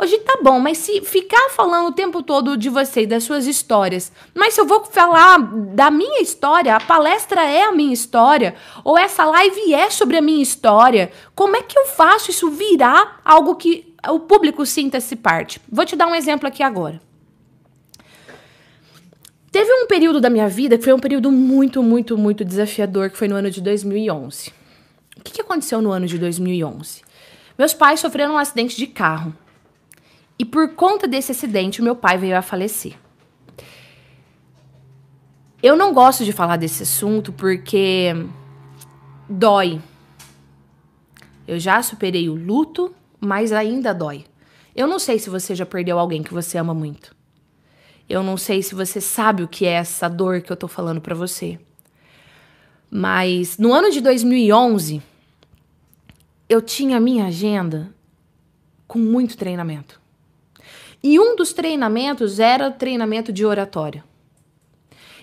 Hoje tá bom, mas se ficar falando o tempo todo de você e das suas histórias, mas se eu vou falar da minha história, a palestra é a minha história, ou essa live é sobre a minha história, como é que eu faço isso virar algo que o público sinta-se parte? Vou te dar um exemplo aqui agora. Teve um período da minha vida que foi um período muito, muito, muito desafiador, que foi no ano de 2011. O que, que aconteceu no ano de 2011? Meus pais sofreram um acidente de carro. E por conta desse acidente, o meu pai veio a falecer. Eu não gosto de falar desse assunto porque dói. Eu já superei o luto, mas ainda dói. Eu não sei se você já perdeu alguém que você ama muito. Eu não sei se você sabe o que é essa dor que eu tô falando para você. Mas no ano de 2011, eu tinha a minha agenda com muito treinamento. E um dos treinamentos era o treinamento de oratória.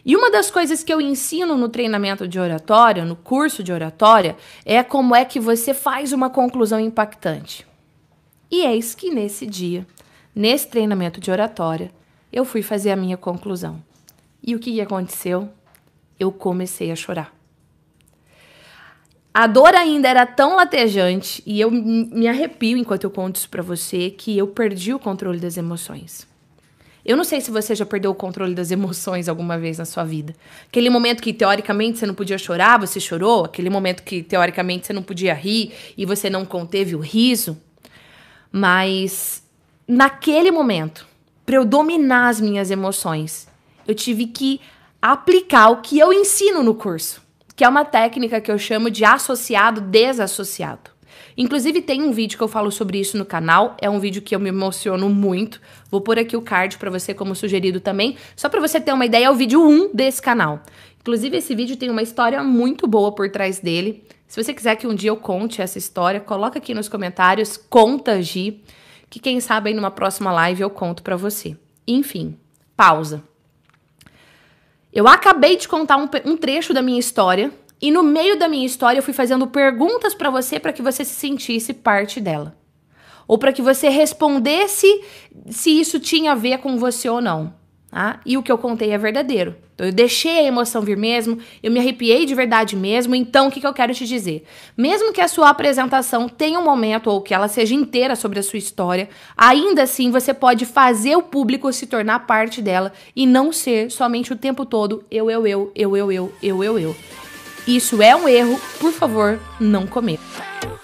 E uma das coisas que eu ensino no treinamento de oratória, no curso de oratória, é como é que você faz uma conclusão impactante. E eis que nesse dia, nesse treinamento de oratória, eu fui fazer a minha conclusão. E o que aconteceu? Eu comecei a chorar. A dor ainda era tão latejante e eu me arrepio enquanto eu conto isso para você que eu perdi o controle das emoções. Eu não sei se você já perdeu o controle das emoções alguma vez na sua vida. Aquele momento que teoricamente você não podia chorar, você chorou, aquele momento que teoricamente você não podia rir e você não conteve o riso. Mas naquele momento, para eu dominar as minhas emoções, eu tive que aplicar o que eu ensino no curso que é uma técnica que eu chamo de associado desassociado. Inclusive tem um vídeo que eu falo sobre isso no canal, é um vídeo que eu me emociono muito. Vou pôr aqui o card para você como sugerido também, só para você ter uma ideia, é o vídeo 1 desse canal. Inclusive esse vídeo tem uma história muito boa por trás dele. Se você quiser que um dia eu conte essa história, coloca aqui nos comentários, conta Gi, que quem sabe aí numa próxima live eu conto para você. Enfim, pausa. Eu acabei de contar um, um trecho da minha história e no meio da minha história eu fui fazendo perguntas para você para que você se sentisse parte dela. Ou para que você respondesse se isso tinha a ver com você ou não. Tá? E o que eu contei é verdadeiro. Então, eu deixei a emoção vir mesmo, eu me arrepiei de verdade mesmo. Então, o que, que eu quero te dizer? Mesmo que a sua apresentação tenha um momento ou que ela seja inteira sobre a sua história, ainda assim você pode fazer o público se tornar parte dela e não ser somente o tempo todo eu, eu, eu, eu, eu, eu, eu, eu, eu. Isso é um erro, por favor, não cometa.